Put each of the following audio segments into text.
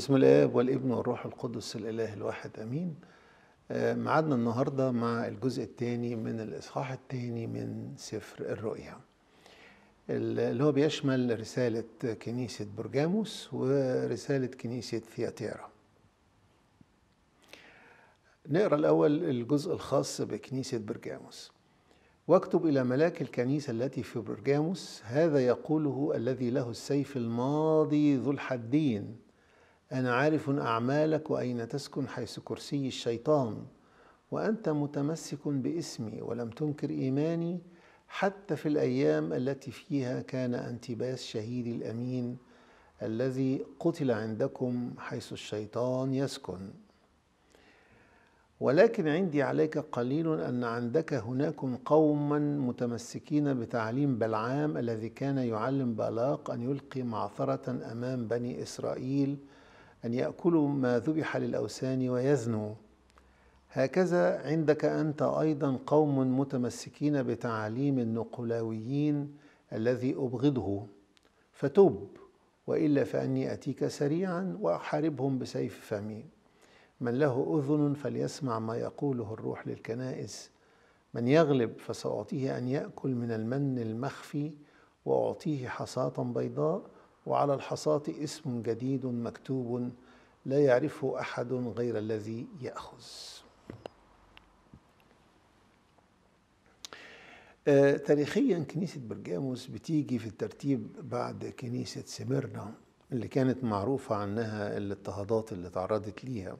بسم الاب والابن والروح القدس الاله الواحد امين آه، معادنا النهارده مع الجزء الثاني من الاصحاح الثاني من سفر الرؤيا اللي هو بيشمل رساله كنيسه برجاموس ورساله كنيسه ثياتيرا نقرا الاول الجزء الخاص بكنيسه برجاموس واكتب الى ملاك الكنيسه التي في برجاموس هذا يقوله الذي له السيف الماضي ذو الحدين أنا عارف أعمالك وأين تسكن حيث كرسي الشيطان وأنت متمسك باسمي ولم تنكر إيماني حتى في الأيام التي فيها كان أنتباس شهيدي الأمين الذي قتل عندكم حيث الشيطان يسكن ولكن عندي عليك قليل أن عندك هناك قوما متمسكين بتعليم بلعام الذي كان يعلم بلاق أن يلقي معثرة أمام بني إسرائيل أن يأكلوا ما ذبح للأوثان ويزنوا هكذا عندك أنت أيضا قوم متمسكين بتعاليم النقلاويين الذي أبغضه فتوب وإلا فأني أتيك سريعا وأحاربهم بسيف فمي من له أذن فليسمع ما يقوله الروح للكنائس من يغلب فسأعطيه أن يأكل من المن المخفي وأعطيه حصاة بيضاء وعلى الحصاة اسم جديد مكتوب لا يعرفه أحد غير الذي يأخذ آه، تاريخيا كنيسة برجاموس بتيجي في الترتيب بعد كنيسة سميرنا اللي كانت معروفة عنها الاضطهادات اللي تعرضت ليها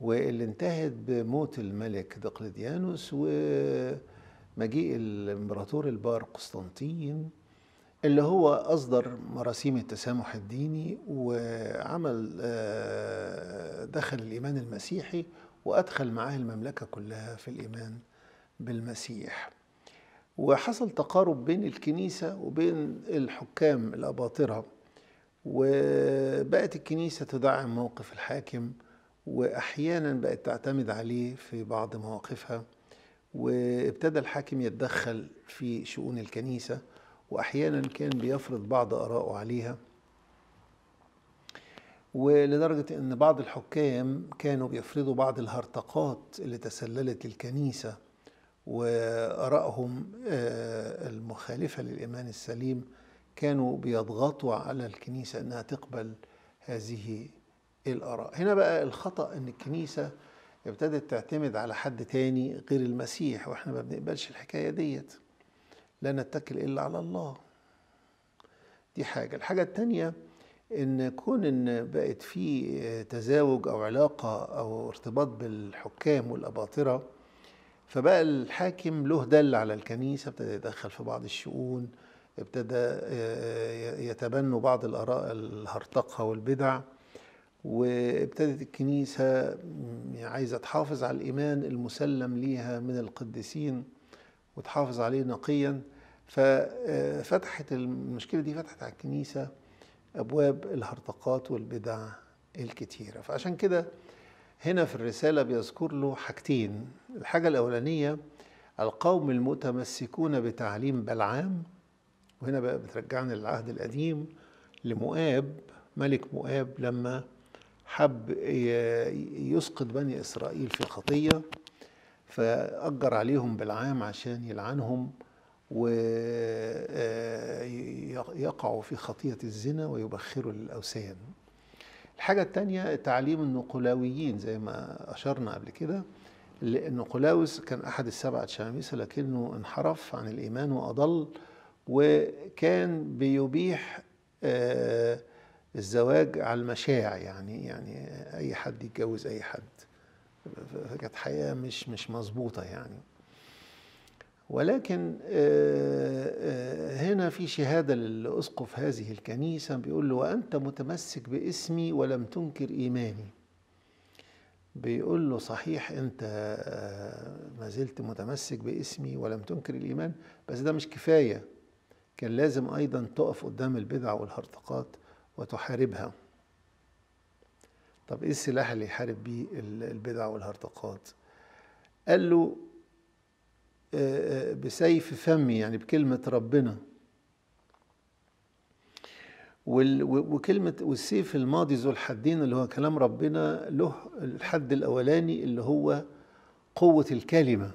واللي انتهت بموت الملك دقلديانوس ومجيء الامبراطور البار قسطنطين اللي هو أصدر مراسيم التسامح الديني وعمل آه، دخل الإيمان المسيحي وأدخل معاه المملكة كلها في الإيمان بالمسيح وحصل تقارب بين الكنيسة وبين الحكام الأباطرة وبقت الكنيسة تدعم موقف الحاكم وأحيانا بقت تعتمد عليه في بعض مواقفها وابتدى الحاكم يتدخل في شؤون الكنيسه واحيانا كان بيفرض بعض ارائه عليها ولدرجه ان بعض الحكام كانوا بيفرضوا بعض الهرطقات اللي تسللت الكنيسه وارائهم آه، المخالفه للايمان السليم كانوا بيضغطوا على الكنيسه انها تقبل هذه الاراء هنا بقى الخطا ان الكنيسه ابتدت تعتمد على حد تاني غير المسيح واحنا ما بنقبلش الحكايه ديت لا نتكل إلا على الله دي حاجة الحاجة التانية ان كون ان بقت في تزاوج او علاقه او ارتباط بالحكام والاباطره فبقى الحاكم له دل على الكنيسه ابتدى يتدخل في بعض الشؤون ابتدى آه، يتبنوا بعض الاراء الهرطقه والبدع وابتدت الكنيسه عايزه تحافظ على الايمان المسلم ليها من القديسين وتحافظ عليه نقيا ففتحت آه، المشكله دي فتحت على الكنيسه ابواب الهرطقات والبدع الكتيره فعشان كده هنا في الرساله بيذكر له حاجتين الحاجه الاولانيه القوم المتمسكون بتعليم بلعام وهنا بقى بترجعنا للعهد القديم لمؤاب ملك مؤاب لما حب يسقط بني اسرائيل في الخطيه فأجر عليهم بالعام عشان يلعنهم ويقعوا آه، في خطية الزنا ويبخروا للأوثان الحاجة الثانية تعليم النقلاويين زي ما أشرنا قبل كده النقلاوس كان أحد السبعة شمامسة لكنه انحرف عن الإيمان وأضل وكان بيبيح آه، الزواج على المشاع يعني يعني أي حد يتجوز أي حد فكانت حياه مش مش مظبوطه يعني ولكن آه، آه، هنا في شهاده لاسقف هذه الكنيسه بيقول له وانت متمسك باسمي ولم تنكر ايماني بيقول له صحيح انت آه، ما زلت متمسك باسمي ولم تنكر الايمان بس ده مش كفايه كان لازم ايضا تقف قدام البدع والهرطقات وتحاربها طب ايه السلاح اللي يحارب بيه البدع والهرطقات قال له آه، آه، بسيف فمي يعني بكلمة ربنا وكلمة والسيف الماضي ذو الحدين اللي هو كلام ربنا له الحد الأولاني اللي هو قوة الكلمة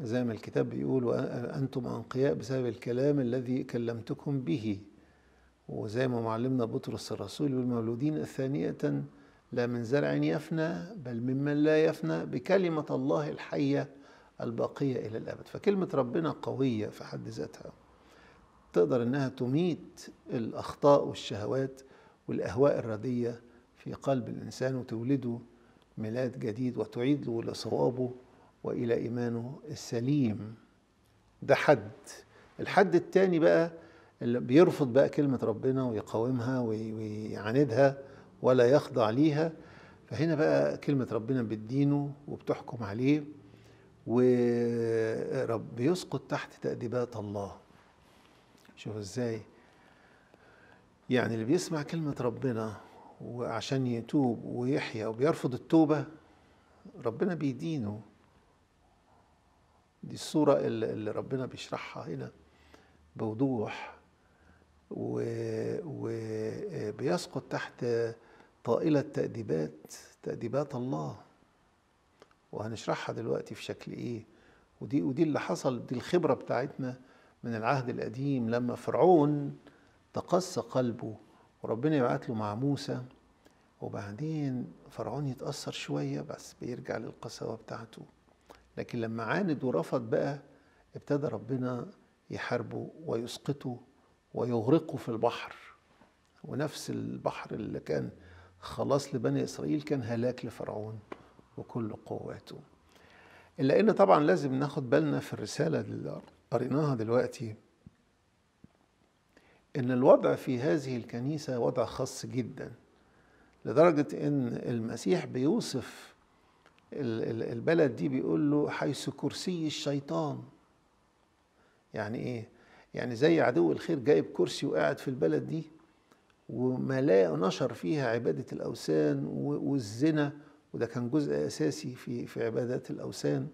زي ما الكتاب بيقول أنتم أنقياء بسبب الكلام الذي كلمتكم به وزي ما معلمنا بطرس الرسول بالمولودين ثانية لا من زرع يفنى بل ممن لا يفنى بكلمة الله الحية الباقية إلى الأبد فكلمة ربنا قوية في حد ذاتها تقدر إنها تميت الأخطاء والشهوات والأهواء الردية في قلب الإنسان وتولده ميلاد جديد وتعيد له لصوابه وإلى إيمانه السليم ده حد الحد الثاني بقى اللي بيرفض بقى كلمة ربنا ويقاومها ويعاندها ولا يخضع ليها فهنا بقى كلمة ربنا بتدينه وبتحكم عليه ورب بيسقط تحت تأديبات الله شوف ازاي يعني اللي بيسمع كلمة ربنا وعشان يتوب ويحيا وبيرفض التوبة ربنا بيدينه دي الصورة اللي ربنا بيشرحها هنا بوضوح وبيسقط آه، تحت طائلة تأديبات تأديبات الله وهنشرحها دلوقتي في شكل إيه ودي ودي اللي حصل دي الخبرة بتاعتنا من العهد القديم لما فرعون تقسى قلبه وربنا يبعت له مع موسى وبعدين فرعون يتأثر شوية بس بيرجع للقساوة بتاعته لكن لما عاند ورفض بقى ابتدى ربنا يحاربه ويسقطه ويغرقه في البحر ونفس البحر اللي كان خلاص لبني إسرائيل كان هلاك لفرعون وكل قواته إلا أن طبعا لازم ناخد بالنا في الرسالة اللي قريناها دلوقتي أن الوضع في هذه الكنيسة وضع خاص جدا لدرجة أن المسيح بيوصف البلد دي بيقول له حيث كرسي الشيطان يعني إيه يعني زي عدو الخير جايب كرسي وقاعد في البلد دي وما لا نشر فيها عبادة الأوثان والزنا وده كان جزء أساسي في في عبادات الأوثان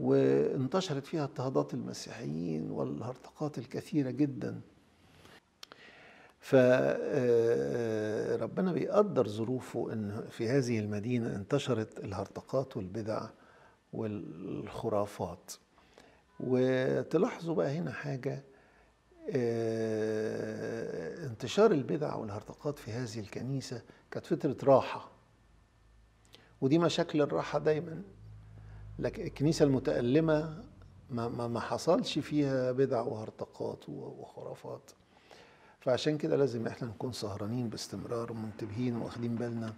وانتشرت فيها اضطهادات المسيحيين والهرطقات الكثيرة جدا فربنا آه، آه، بيقدر ظروفه ان في هذه المدينة انتشرت الهرطقات والبدع والخرافات وتلاحظوا بقى هنا حاجة آه، انتشار البدع والهرطقات في هذه الكنيسة كانت فترة راحة ودي مشاكل الراحة دايما لكن الكنيسة المتألمة ما, ما, ما حصلش فيها بدع وهرطقات وخرافات فعشان كده لازم احنا نكون سهرانين باستمرار ومنتبهين واخدين بالنا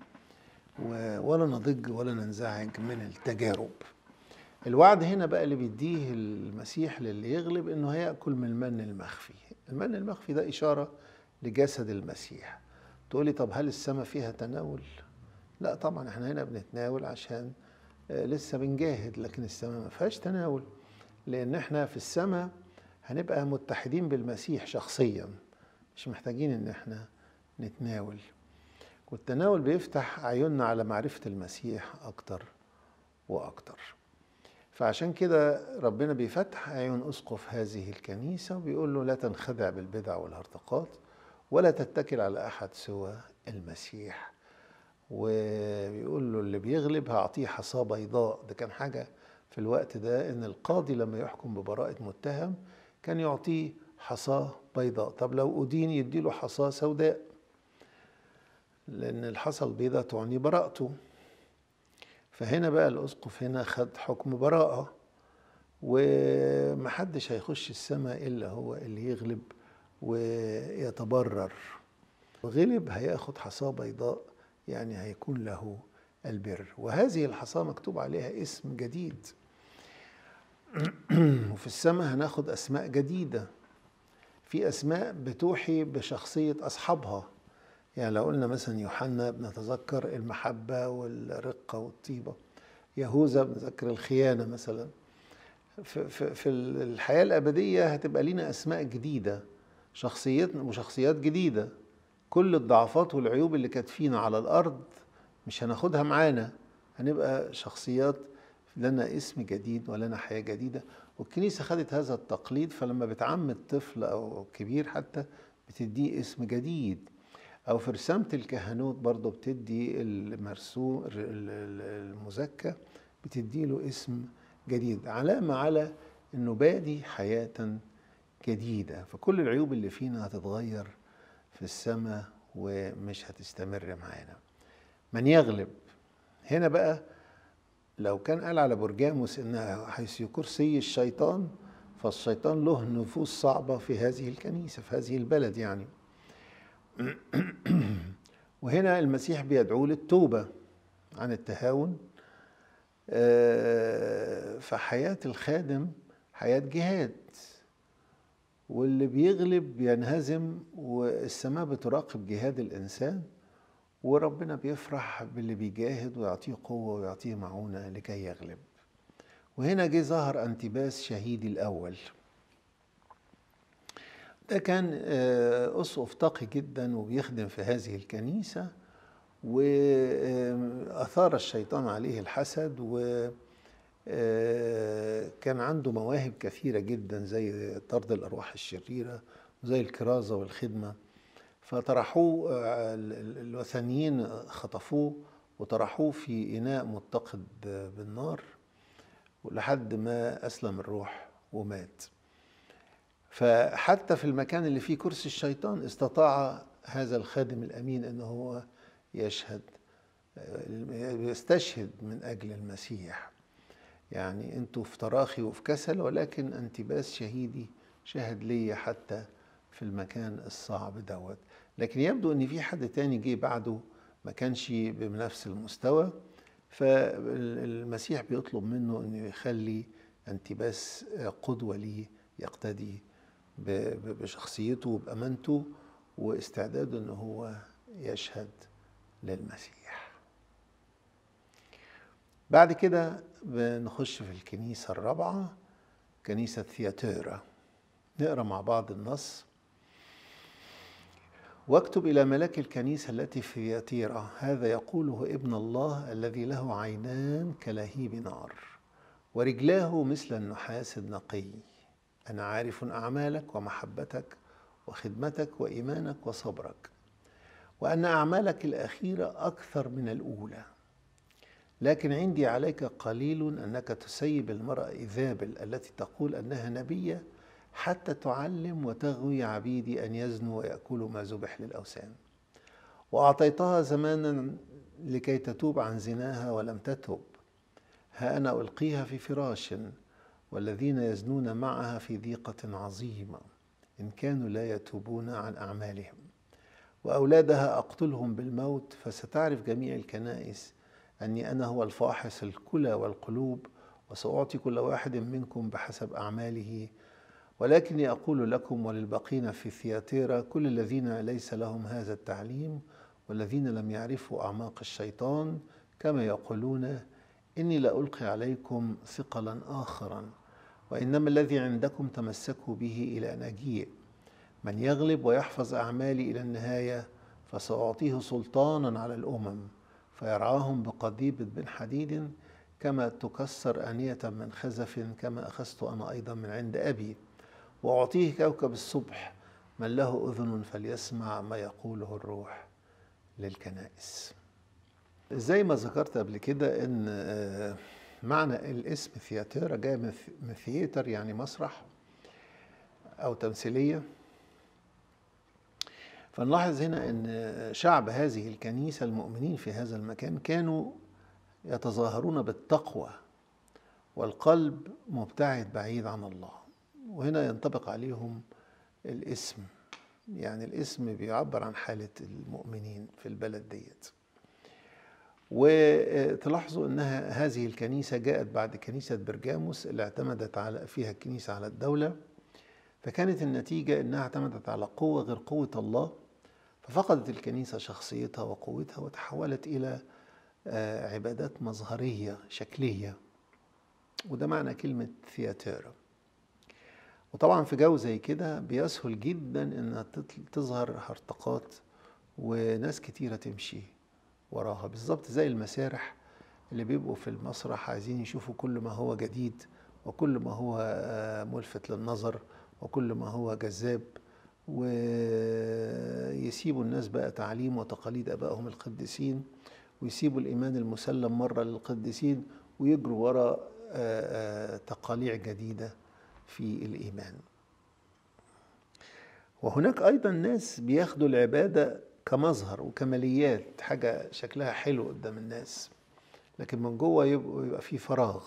ولا نضج ولا ننزعج من التجارب الوعد هنا بقى اللي بيديه المسيح للي يغلب انه هياكل من المن المخفي المن المخفي ده اشاره لجسد المسيح تقولي طب هل السماء فيها تناول لا طبعا احنا هنا بنتناول عشان آه، لسه بنجاهد لكن السماء ما فيهاش تناول لان احنا في السماء هنبقى متحدين بالمسيح شخصيا مش محتاجين ان احنا نتناول والتناول بيفتح عيوننا على معرفة المسيح أكتر وأكتر فعشان كده ربنا بيفتح عيون اسقف هذه الكنيسه وبيقول له لا تنخدع بالبدع والهرطقات ولا تتكل على احد سوى المسيح وبيقول له اللي بيغلب هعطيه حصى بيضاء ده كان حاجه في الوقت ده ان القاضي لما يحكم ببراءه متهم كان يعطيه حصى بيضاء طب لو أدين يديله حصى سوداء لأن الحصى البيضاء تعني براءته فهنا بقى الأسقف هنا خد حكم براءة ومحدش هيخش السماء إلا هو اللي يغلب ويتبرر غلب هياخد حصاه بيضاء يعني هيكون له البر وهذه الحصاه مكتوب عليها اسم جديد وفي السماء هناخد اسماء جديده في اسماء بتوحي بشخصيه اصحابها يعني لو قلنا مثلا يوحنا بنتذكر المحبة والرقة والطيبة يهوذا بنتذكر الخيانة مثلا في, في, في الحياة الأبدية هتبقى لنا أسماء جديدة شخصيتنا وشخصيات جديدة كل الضعفات والعيوب اللي كانت فينا على الأرض مش هناخدها معانا هنبقى شخصيات لنا اسم جديد ولنا حياة جديدة والكنيسة خدت هذا التقليد فلما بتعمد طفل أو كبير حتى بتديه اسم جديد او في رسامه الكهنوت برضه بتدي المرسوم المزكى بتدي له اسم جديد علامه على انه بادي حياه جديده فكل العيوب اللي فينا هتتغير في السماء ومش هتستمر معانا من يغلب هنا بقى لو كان قال على برجاموس ان حيث كرسي الشيطان فالشيطان له نفوس صعبه في هذه الكنيسه في هذه البلد يعني وهنا المسيح بيدعو للتوبة عن التهاون آه، فحياة الخادم حياة جهاد واللي بيغلب بينهزم والسماء بتراقب جهاد الإنسان وربنا بيفرح باللي بيجاهد ويعطيه قوة ويعطيه معونة لكي يغلب وهنا جه ظهر أنتباس شهيدي الأول ده كان أسقف آه، تقي جدا وبيخدم في هذه الكنيسة وأثار آه، الشيطان عليه الحسد و آه، كان عنده مواهب كثيرة جدا زي طرد الأرواح الشريرة وزي الكرازة والخدمة فطرحوه الوثنيين خطفوه وطرحوه في إناء متقد بالنار لحد ما أسلم الروح ومات فحتى في المكان اللي فيه كرسي الشيطان استطاع هذا الخادم الامين ان هو يشهد يستشهد من اجل المسيح يعني انتوا في تراخي وفي كسل ولكن انتباس شهيدي شهد لي حتى في المكان الصعب دوت لكن يبدو ان في حد تاني جه بعده ما كانش بنفس المستوى فالمسيح بيطلب منه انه يخلي انتباس قدوه ليه يقتدي بشخصيته وبأمانته واستعداده ان هو يشهد للمسيح بعد كده بنخش في الكنيسة الرابعة كنيسة ثياتيرا نقرأ مع بعض النص واكتب إلى ملاك الكنيسة التي في ثياتيرا هذا يقوله ابن الله الذي له عينان كلهيب نار ورجلاه مثل النحاس النقي أنا عارف أعمالك ومحبتك وخدمتك وإيمانك وصبرك وأن أعمالك الأخيرة أكثر من الأولى لكن عندي عليك قليل أنك تسيب المرأة إذابل التي تقول أنها نبية حتى تعلم وتغوي عبيدي أن يزنوا ويأكلوا ما ذبح للأوثان وأعطيتها زمانا لكي تتوب عن زناها ولم تتوب ها أنا ألقيها في فراش والذين يزنون معها في ضيقة عظيمة إن كانوا لا يتوبون عن أعمالهم وأولادها أقتلهم بالموت فستعرف جميع الكنائس أني أنا هو الفاحص الكلى والقلوب وسأعطي كل واحد منكم بحسب أعماله ولكني أقول لكم وللبقين في الثياتيرا كل الذين ليس لهم هذا التعليم والذين لم يعرفوا أعماق الشيطان كما يقولون إني لألقي عليكم ثقلا آخرا وإنما الذي عندكم تمسكوا به إلى أن أجيء من يغلب ويحفظ أعمالي إلى النهاية فسأعطيه سلطانا على الأمم فيرعاهم بقضيبة بن حديد كما تكسر آنية من خزف كما أخذت أنا أيضا من عند أبي وأعطيه كوكب الصبح من له أذن فليسمع ما يقوله الروح للكنائس زي ما ذكرت قبل كده ان آه، معنى الاسم ثياتيرا جاي من ثياتر يعني مسرح أو تمثيلية فنلاحظ هنا أن شعب هذه الكنيسة المؤمنين في هذا المكان كانوا يتظاهرون بالتقوى والقلب مبتعد بعيد عن الله وهنا ينطبق عليهم الاسم يعني الاسم بيعبر عن حالة المؤمنين في البلد ديت وتلاحظوا انها هذه الكنيسه جاءت بعد كنيسه برجاموس اللي اعتمدت على فيها الكنيسه على الدوله فكانت النتيجه انها اعتمدت على قوه غير قوه الله ففقدت الكنيسه شخصيتها وقوتها وتحولت الى آه، عبادات مظهريه شكليه وده معنى كلمه ثياتيرا وطبعا في جو زي كده بيسهل جدا ان تظهر هرطقات وناس كتيره تمشي وراها بالظبط زي المسارح اللي بيبقوا في المسرح عايزين يشوفوا كل ما هو جديد وكل ما هو آه، ملفت للنظر وكل ما هو جذاب ويسيبوا الناس بقى تعليم وتقاليد ابائهم القديسين ويسيبوا الايمان المسلم مره للقديسين ويجروا ورا آه، آه، تقاليع جديده في الايمان وهناك ايضا ناس بياخدوا العباده كمظهر وكماليات حاجة شكلها حلو قدام الناس لكن من جوه يبقى, يبقى في فراغ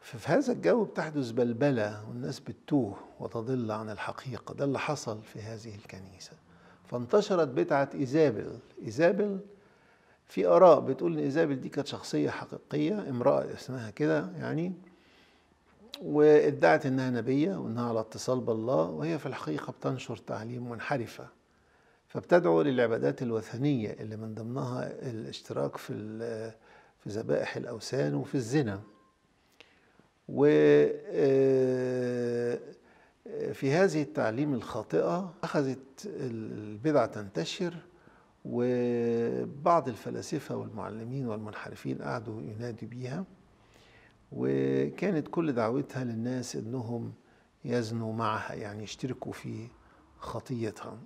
ففي هذا الجو بتحدث بلبلة والناس بتتوه وتضل عن الحقيقة ده اللي حصل في هذه الكنيسة فانتشرت بدعة إيزابل إيزابل في آراء بتقول إن إيزابل دي كانت شخصية حقيقية امرأة اسمها كده يعني وادعت إنها نبية وإنها على اتصال بالله وهي في الحقيقة بتنشر تعليم منحرفة فبتدعو للعبادات الوثنية اللي من ضمنها الاشتراك في في ذبائح الأوثان وفي الزنا و آه، في هذه التعليم الخاطئة أخذت البدعة تنتشر وبعض الفلاسفة والمعلمين والمنحرفين قعدوا ينادوا بيها وكانت كل دعوتها للناس أنهم يزنوا معها يعني يشتركوا في خطيتها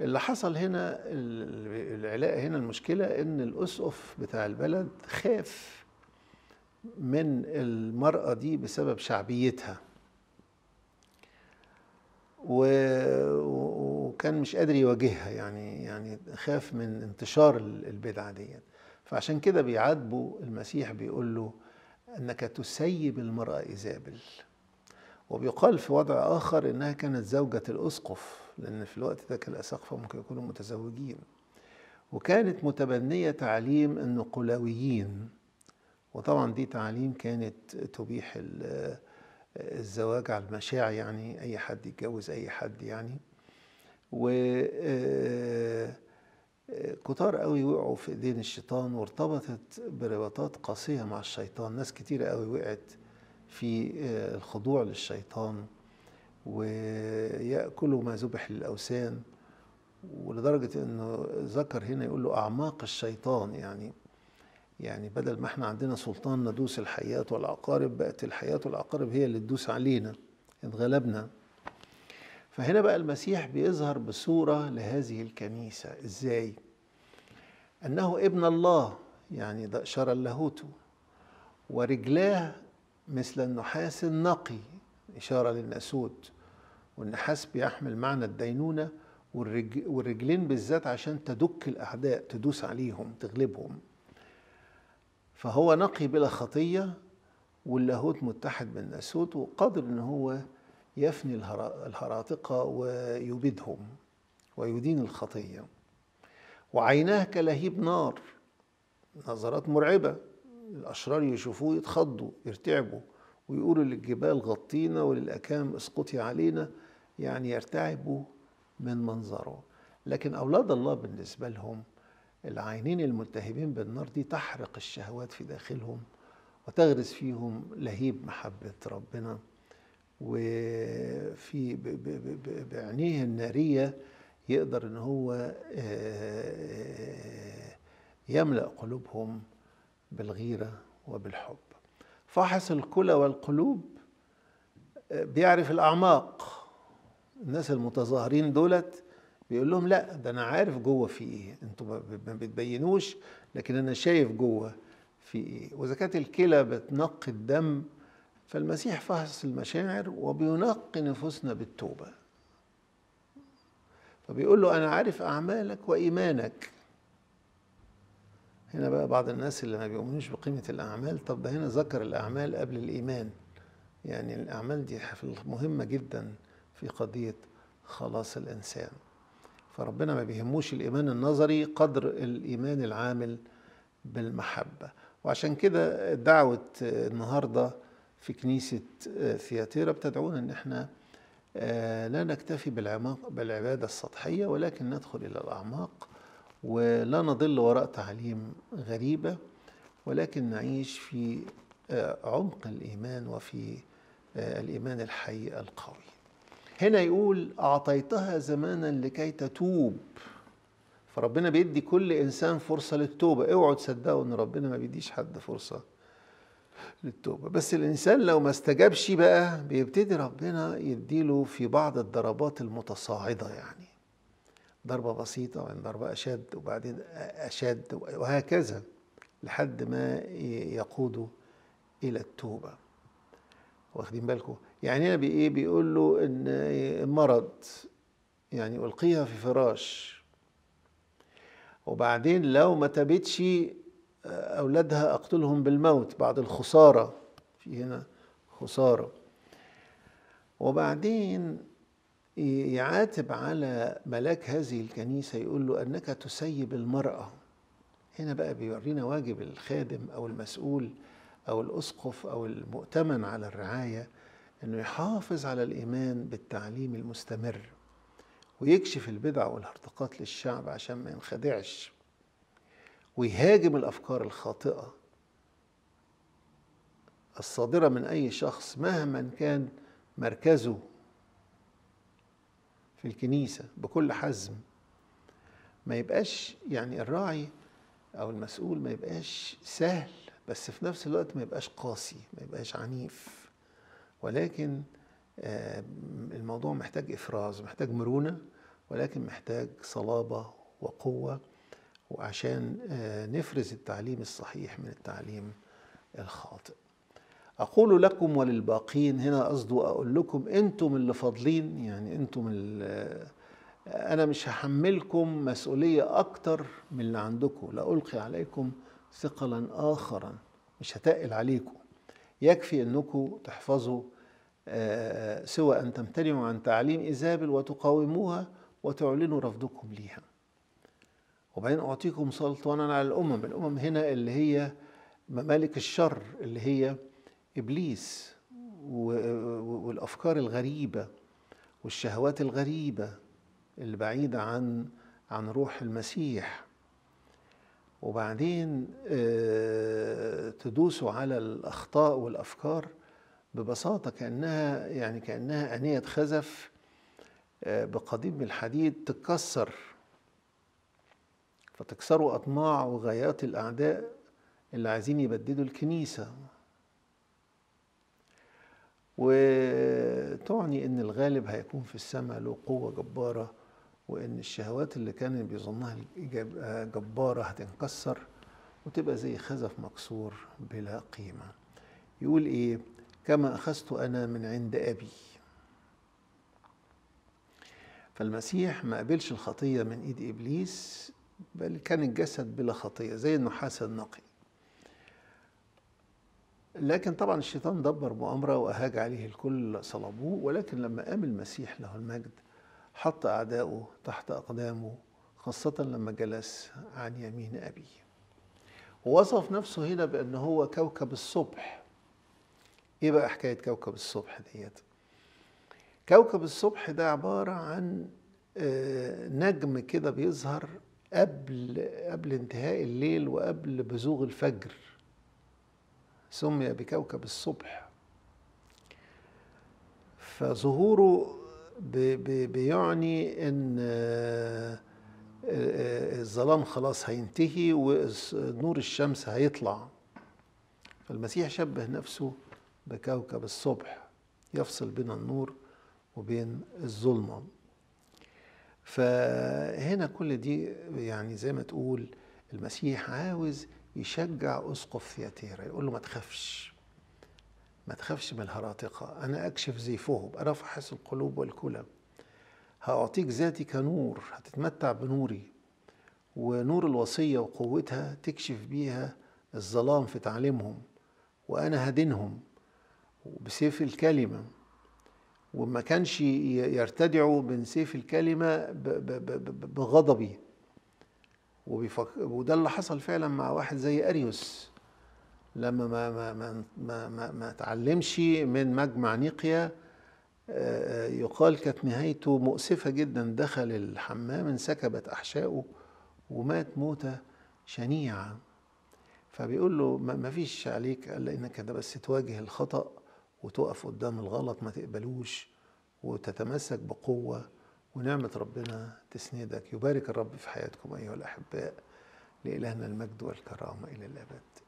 اللي حصل هنا العلاقه هنا المشكله ان الاسقف بتاع البلد خاف من المراه دي بسبب شعبيتها وكان مش قادر يواجهها يعني يعني خاف من انتشار البدعه ديت فعشان كده بيعاتبوا المسيح بيقول له انك تسيب المراه ايزابل وبيقال في وضع اخر انها كانت زوجه الاسقف لأن في الوقت ده الأساقفة ممكن يكونوا متزوجين وكانت متبنية تعليم النقلاويين وطبعا دي تعليم كانت تبيح الزواج على المشاع يعني أي حد يتجوز أي حد يعني و آه، كتار قوي وقعوا في ايدين الشيطان وارتبطت برباطات قاسيه مع الشيطان ناس كتيره قوي وقعت في آه، الخضوع للشيطان ويأكلوا ما ذبح للأوثان ولدرجة أنه ذكر هنا يقول له أعماق الشيطان يعني يعني بدل ما احنا عندنا سلطان ندوس الحيات والعقارب بقت الحيات والعقارب هي اللي تدوس علينا اتغلبنا فهنا بقى المسيح بيظهر بصورة لهذه الكنيسة ازاي أنه ابن الله يعني ده إشارة للاهوته ورجلاه مثل النحاس النقي إشارة للناسوت والنحاس بيحمل معنى الدينونة والرج... والرجلين بالذات عشان تدك الأعداء تدوس عليهم تغلبهم فهو نقي بلا خطية واللاهوت متحد بالناسوت وقادر ان هو يفني الهراطقة ويبيدهم ويدين الخطية وعيناه كلهيب نار نظرات مرعبة الأشرار يشوفوه يتخضوا يرتعبوا ويقولوا للجبال غطينا وللأكام اسقطي علينا يعني يرتعبوا من منظره لكن أولاد الله بالنسبة لهم العينين الملتهبين بالنار دي تحرق الشهوات في داخلهم وتغرس فيهم لهيب محبة ربنا وفي بعينيه النارية يقدر ان هو آه، يملأ قلوبهم بالغيرة وبالحب فاحص الكلى والقلوب آه، بيعرف الأعماق الناس المتظاهرين دولت بيقول لهم لا ده انا عارف جوه في ايه انتوا ما بتبينوش لكن انا شايف جوه في ايه واذا كانت الكلى بتنقي الدم فالمسيح فحص المشاعر وبينقي نفوسنا بالتوبه فبيقول له انا عارف اعمالك وايمانك هنا بقى بعض الناس اللي ما بيؤمنوش بقيمه الاعمال طب ده هنا ذكر الاعمال قبل الايمان يعني الاعمال دي مهمه جدا في قضية خلاص الإنسان فربنا ما بيهموش الإيمان النظري قدر الإيمان العامل بالمحبة وعشان كده دعوة النهاردة في كنيسة ثياتيرا بتدعونا إن احنا آه، لا نكتفي بالعماق بالعبادة السطحية ولكن ندخل إلى الأعماق ولا نضل وراء تعاليم غريبة ولكن نعيش في آه، عمق الإيمان وفي آه، الإيمان الحي القوي هنا يقول أعطيتها زمانا لكي تتوب فربنا بيدي كل إنسان فرصة للتوبة اوعوا تصدقوا إن ربنا ما بيديش حد فرصة للتوبة بس الإنسان لو ما استجابش بقى بيبتدي ربنا يديله في بعض الضربات المتصاعدة يعني ضربة بسيطة وبعدين ضربة أشد وبعدين أشد وهكذا لحد ما يقوده إلى التوبة واخدين بالكم يعني هنا بايه بيقول له ان مرض يعني القيها في فراش وبعدين لو ما تابتش آه، اولادها اقتلهم بالموت بعد الخساره في هنا خساره وبعدين يعاتب على ملاك هذه الكنيسه يقول له انك تسيب المراه هنا بقى بيورينا واجب الخادم او المسؤول أو الأسقف أو المؤتمن على الرعاية أنه يحافظ على الإيمان بالتعليم المستمر ويكشف البدع والهرطقات للشعب عشان ما ينخدعش ويهاجم الأفكار الخاطئة الصادرة من أي شخص مهما كان مركزه في الكنيسة بكل حزم ما يبقاش يعني الراعي أو المسؤول ما يبقاش سهل بس في نفس الوقت ما يبقاش قاسي ما يبقاش عنيف ولكن آه، الموضوع محتاج إفراز محتاج مرونة ولكن محتاج صلابة وقوة وعشان آه، نفرز التعليم الصحيح من التعليم الخاطئ أقول لكم وللباقين هنا قصده أقول لكم أنتم اللي فاضلين يعني أنتم آه، أنا مش هحملكم مسؤولية أكتر من اللي عندكم لا ألقي عليكم ثقلا آخرا مش هتقل عليكم يكفي أنكم تحفظوا آه، سوى أن تمتنعوا عن تعليم إيزابل وتقاوموها وتعلنوا رفضكم ليها وبعدين أعطيكم سلطانا على الأمم الأمم هنا اللي هي ممالك الشر اللي هي إبليس والأفكار الغريبة والشهوات الغريبة البعيده عن عن روح المسيح وبعدين آه، تدوسوا على الأخطاء والأفكار ببساطة كأنها يعني كأنها أنية خزف آه، بقضيب من الحديد تتكسر فتكسروا أطماع وغايات الأعداء اللي عايزين يبددوا الكنيسة وتعني ان الغالب هيكون في السماء له قوه جباره وان الشهوات اللي كان بيظنها جباره هتنكسر وتبقى زي خزف مكسور بلا قيمه يقول ايه كما اخذت انا من عند ابي فالمسيح ما قبلش الخطيه من ايد ابليس بل كان الجسد بلا خطيه زي النحاس النقي لكن طبعا الشيطان دبر مؤامره واهاج عليه الكل صلبوه ولكن لما قام المسيح له المجد حط أعداؤه تحت أقدامه خاصة لما جلس عن يمين أبيه ووصف نفسه هنا بأن هو كوكب الصبح إيه بقى حكاية كوكب الصبح ديت كوكب الصبح ده عبارة عن آه، نجم كده بيظهر قبل قبل انتهاء الليل وقبل بزوغ الفجر سمي بكوكب الصبح فظهوره بيعني ان آه، آه، الظلام خلاص هينتهي ونور الشمس هيطلع فالمسيح شبه نفسه بكوكب الصبح يفصل بين النور وبين الظلمة فهنا كل دي يعني زي ما تقول المسيح عاوز يشجع أسقف ثياتيرا يقول له ما تخافش ما تخافش من الهراطقة أنا أكشف زيفهم أنا أفحص القلوب والكلى هأعطيك ذاتي كنور هتتمتع بنوري ونور الوصية وقوتها تكشف بيها الظلام في تعليمهم وأنا هدينهم بسيف الكلمة وما كانش يرتدعوا من سيف الكلمة بغضبي وده اللي حصل فعلا مع واحد زي أريوس لما ما ما ما ما, ما, ما تعلمش من مجمع نيقيا آه، يقال كانت نهايته مؤسفة جدا دخل الحمام انسكبت أحشائه ومات موتة شنيعة فبيقول له ما فيش عليك إلا إنك ده بس تواجه الخطأ وتقف قدام الغلط ما تقبلوش وتتمسك بقوة ونعمة ربنا تسندك يبارك الرب في حياتكم أيها الأحباء لإلهنا المجد والكرامة إلى الأبد